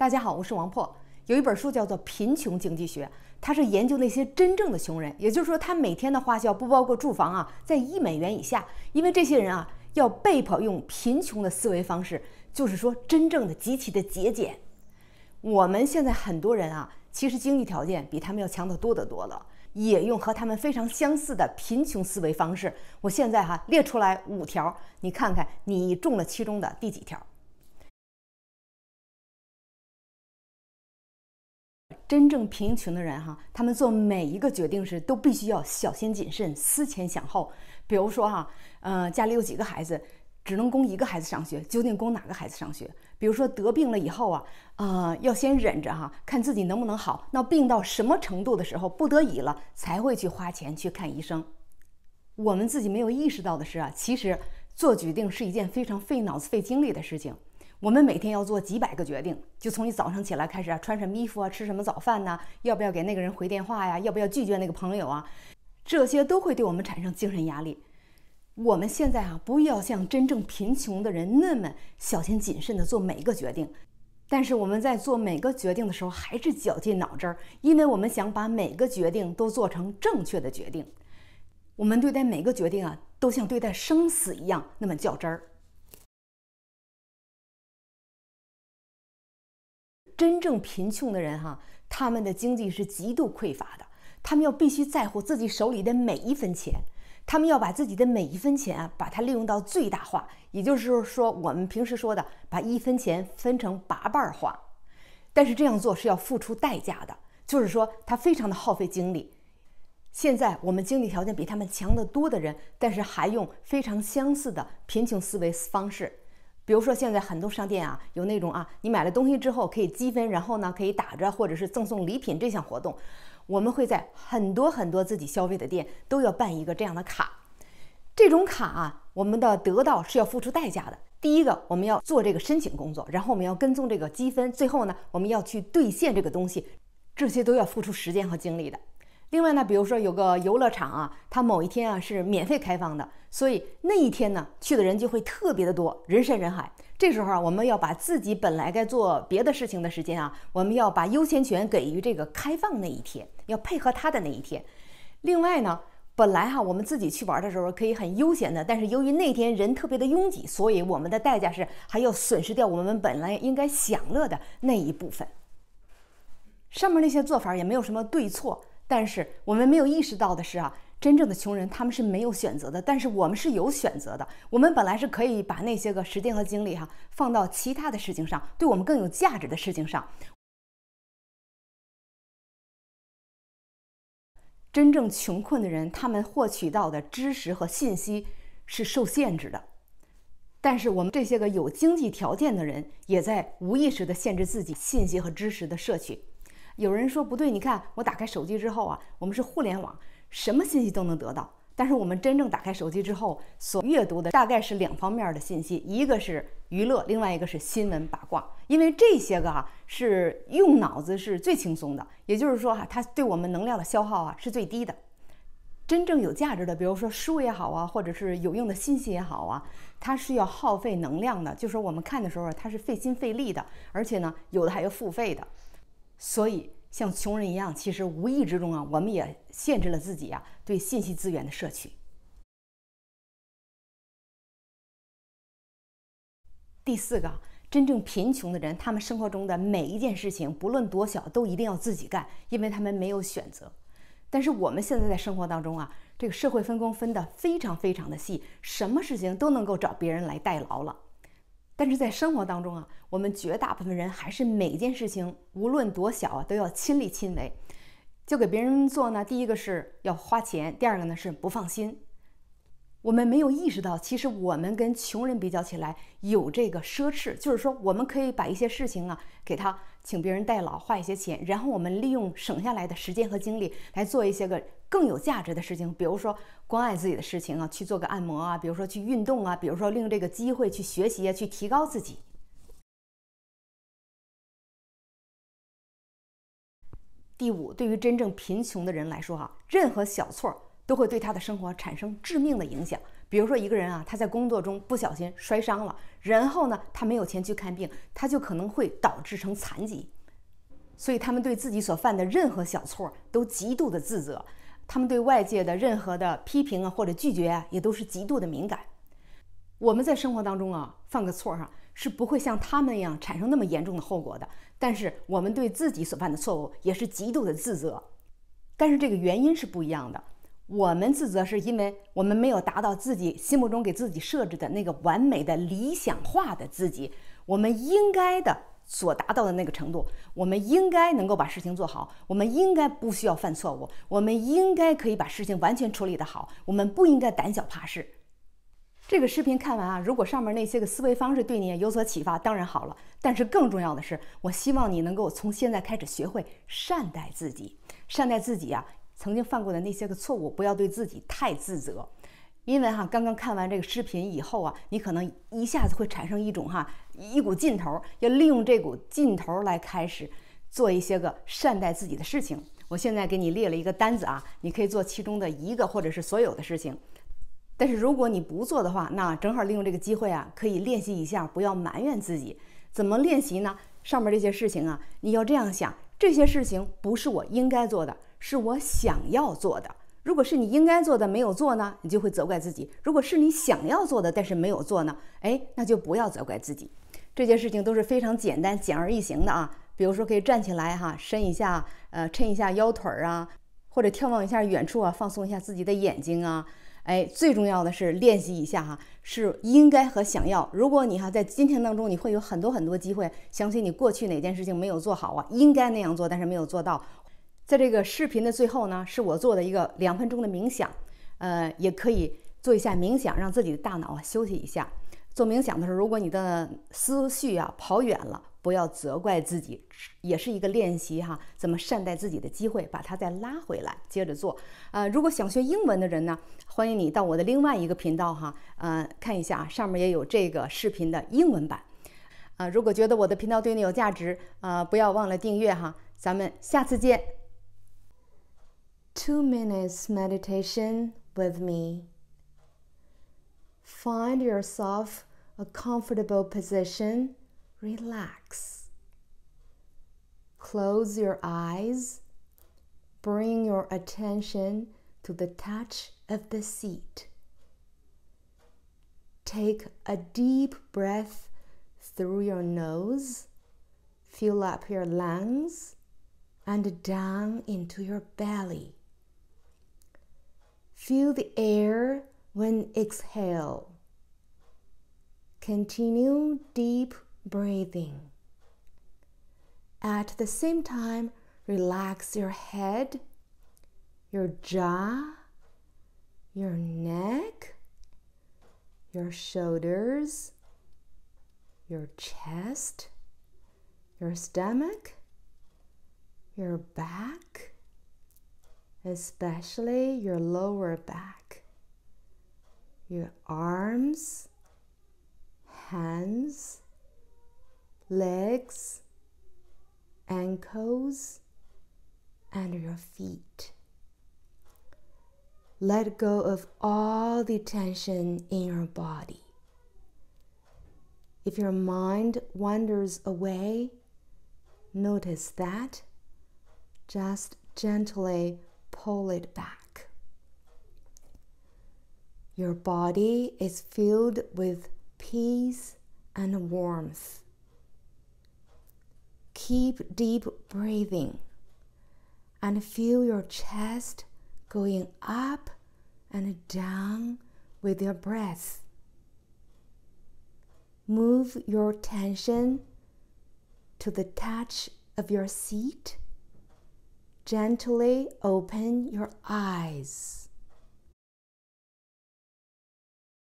大家好，我是王破。有一本书叫做《贫穷经济学》，它是研究那些真正的穷人，也就是说，他每天的花销不包括住房啊，在一美元以下。因为这些人啊，要被迫用贫穷的思维方式，就是说真正的极其的节俭。我们现在很多人啊，其实经济条件比他们要强得多得多了，也用和他们非常相似的贫穷思维方式。我现在哈列出来五条，你看看你中了其中的第几条。真正贫穷的人哈，他们做每一个决定时都必须要小心谨慎、思前想后。比如说哈，呃，家里有几个孩子，只能供一个孩子上学，究竟供哪个孩子上学？比如说得病了以后啊，啊，要先忍着哈，看自己能不能好。那病到什么程度的时候，不得已了才会去花钱去看医生。我们自己没有意识到的是啊，其实做决定是一件非常费脑子、费精力的事情。我们每天要做几百个决定，就从你早上起来开始啊，穿什么衣服啊，吃什么早饭呐，要不要给那个人回电话呀？要不要拒绝那个朋友啊？这些都会对我们产生精神压力。我们现在啊，不要像真正贫穷的人那么小心谨慎的做每一个决定，但是我们在做每个决定的时候还是绞尽脑汁儿，因为我们想把每个决定都做成正确的决定。我们对待每个决定啊，都像对待生死一样那么较真儿。真正贫穷的人哈，他们的经济是极度匮乏的，他们要必须在乎自己手里的每一分钱，他们要把自己的每一分钱啊，把它利用到最大化，也就是说，我们平时说的把一分钱分成八瓣花，但是这样做是要付出代价的，就是说他非常的耗费精力。现在我们经济条件比他们强得多的人，但是还用非常相似的贫穷思维方式。比如说，现在很多商店啊，有那种啊，你买了东西之后可以积分，然后呢可以打折或者是赠送礼品这项活动，我们会在很多很多自己消费的店都要办一个这样的卡。这种卡啊，我们的得到是要付出代价的。第一个，我们要做这个申请工作，然后我们要跟踪这个积分，最后呢，我们要去兑现这个东西，这些都要付出时间和精力的。另外呢，比如说有个游乐场啊，它某一天啊是免费开放的，所以那一天呢去的人就会特别的多，人山人海。这时候啊，我们要把自己本来该做别的事情的时间啊，我们要把优先权给予这个开放那一天，要配合他的那一天。另外呢，本来哈我们自己去玩的时候可以很悠闲的，但是由于那天人特别的拥挤，所以我们的代价是还要损失掉我们本来应该享乐的那一部分。上面那些做法也没有什么对错。但是我们没有意识到的是啊，真正的穷人他们是没有选择的，但是我们是有选择的。我们本来是可以把那些个时间和精力哈放到其他的事情上，对我们更有价值的事情上。真正穷困的人，他们获取到的知识和信息是受限制的，但是我们这些个有经济条件的人，也在无意识的限制自己信息和知识的摄取。有人说不对，你看我打开手机之后啊，我们是互联网，什么信息都能得到。但是我们真正打开手机之后所阅读的大概是两方面的信息，一个是娱乐，另外一个是新闻八卦。因为这些个哈是用脑子是最轻松的，也就是说哈它对我们能量的消耗啊是最低的。真正有价值的，比如说书也好啊，或者是有用的信息也好啊，它是要耗费能量的，就是我们看的时候它是费心费力的，而且呢有的还要付费的。所以，像穷人一样，其实无意之中啊，我们也限制了自己啊对信息资源的摄取。第四个，真正贫穷的人，他们生活中的每一件事情，不论多小，都一定要自己干，因为他们没有选择。但是我们现在在生活当中啊，这个社会分工分的非常非常的细，什么事情都能够找别人来代劳了。但是在生活当中啊，我们绝大部分人还是每件事情无论多小啊，都要亲力亲为。就给别人做呢，第一个是要花钱，第二个呢是不放心。我们没有意识到，其实我们跟穷人比较起来有这个奢侈，就是说我们可以把一些事情啊给他请别人代劳，花一些钱，然后我们利用省下来的时间和精力来做一些个更有价值的事情，比如说关爱自己的事情啊，去做个按摩啊，比如说去运动啊，比如说利用这个机会去学习啊，去提高自己。第五，对于真正贫穷的人来说，哈，任何小错。都会对他的生活产生致命的影响。比如说，一个人啊，他在工作中不小心摔伤了，然后呢，他没有钱去看病，他就可能会导致成残疾。所以，他们对自己所犯的任何小错都极度的自责，他们对外界的任何的批评啊或者拒绝啊，也都是极度的敏感。我们在生活当中啊，犯个错儿啊，是不会像他们一样产生那么严重的后果的。但是，我们对自己所犯的错误也是极度的自责，但是这个原因是不一样的。我们自责是因为我们没有达到自己心目中给自己设置的那个完美的理想化的自己，我们应该的所达到的那个程度，我们应该能够把事情做好，我们应该不需要犯错误，我们应该可以把事情完全处理得好，我们不应该胆小怕事。这个视频看完啊，如果上面那些个思维方式对你有所启发，当然好了。但是更重要的是，我希望你能够从现在开始学会善待自己，善待自己啊。曾经犯过的那些个错误，不要对自己太自责，因为哈，刚刚看完这个视频以后啊，你可能一下子会产生一种哈一股劲头，要利用这股劲头来开始做一些个善待自己的事情。我现在给你列了一个单子啊，你可以做其中的一个或者是所有的事情。但是如果你不做的话，那正好利用这个机会啊，可以练习一下，不要埋怨自己。怎么练习呢？上面这些事情啊，你要这样想，这些事情不是我应该做的。是我想要做的。如果是你应该做的没有做呢，你就会责怪自己；如果是你想要做的但是没有做呢，哎，那就不要责怪自己。这些事情都是非常简单、简而易行的啊。比如说，可以站起来哈，伸一下，呃，抻一下腰腿儿啊，或者眺望一下远处啊，放松一下自己的眼睛啊。哎，最重要的是练习一下哈，是应该和想要。如果你哈在今天当中，你会有很多很多机会，想起你过去哪件事情没有做好啊，应该那样做，但是没有做到。在这个视频的最后呢，是我做的一个两分钟的冥想，呃，也可以做一下冥想，让自己的大脑啊休息一下。做冥想的时候，如果你的思绪啊跑远了，不要责怪自己，也是一个练习哈，怎么善待自己的机会，把它再拉回来，接着做。呃，如果想学英文的人呢，欢迎你到我的另外一个频道哈，呃，看一下啊，上面也有这个视频的英文版。啊，如果觉得我的频道对你有价值啊，不要忘了订阅哈，咱们下次见。two minutes meditation with me. Find yourself a comfortable position, relax. Close your eyes, bring your attention to the touch of the seat. Take a deep breath through your nose, fill up your lungs, and down into your belly. Feel the air when exhale. Continue deep breathing. At the same time, relax your head, your jaw, your neck, your shoulders, your chest, your stomach, your back, especially your lower back, your arms, hands, legs, ankles, and your feet. Let go of all the tension in your body. If your mind wanders away, notice that. Just gently pull it back. Your body is filled with peace and warmth. Keep deep breathing and feel your chest going up and down with your breath. Move your attention to the touch of your seat Gently open your eyes.